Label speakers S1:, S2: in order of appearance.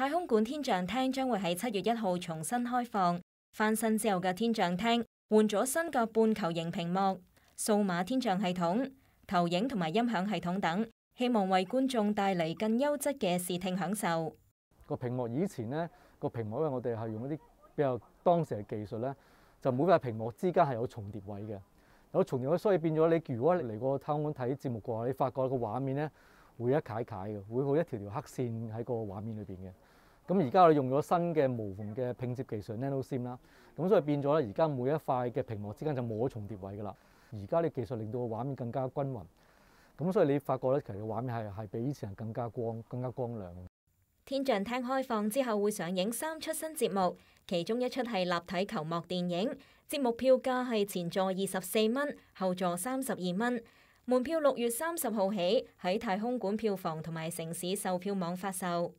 S1: 太空馆天象厅将会喺七月一号重新开放。翻新之后嘅天象厅换咗新嘅半球形屏幕、数码天象系统、投影同埋音响系统等，希望为观众带嚟更优质嘅视听享受。
S2: 个屏幕以前呢个屏幕因为我哋系用一啲比较当时嘅技术咧，就每块屏幕之间系有重叠位嘅，有重叠位，所以变咗你如果嚟个太空馆睇节目嘅话，你发觉个画面咧。會一攤攤嘅，會好一條條黑線喺個畫面裏面嘅。咁而家我哋用咗新嘅無縫嘅拼接技術 Nano s i m 啦，咁所以變咗咧，而家每一块嘅屏幕之間就冇咗重疊位噶啦。而家呢技術令到個畫面更加均勻，咁所以你發覺咧，其實畫面係係比以前更加光更加光亮。天
S1: 象廳開放之後會上映三出新節目，其中一出係立體球幕電影，節目票價係前座二十四蚊，後座三十二蚊。门票六月三十号起喺太空馆票房同埋城市售票网发售。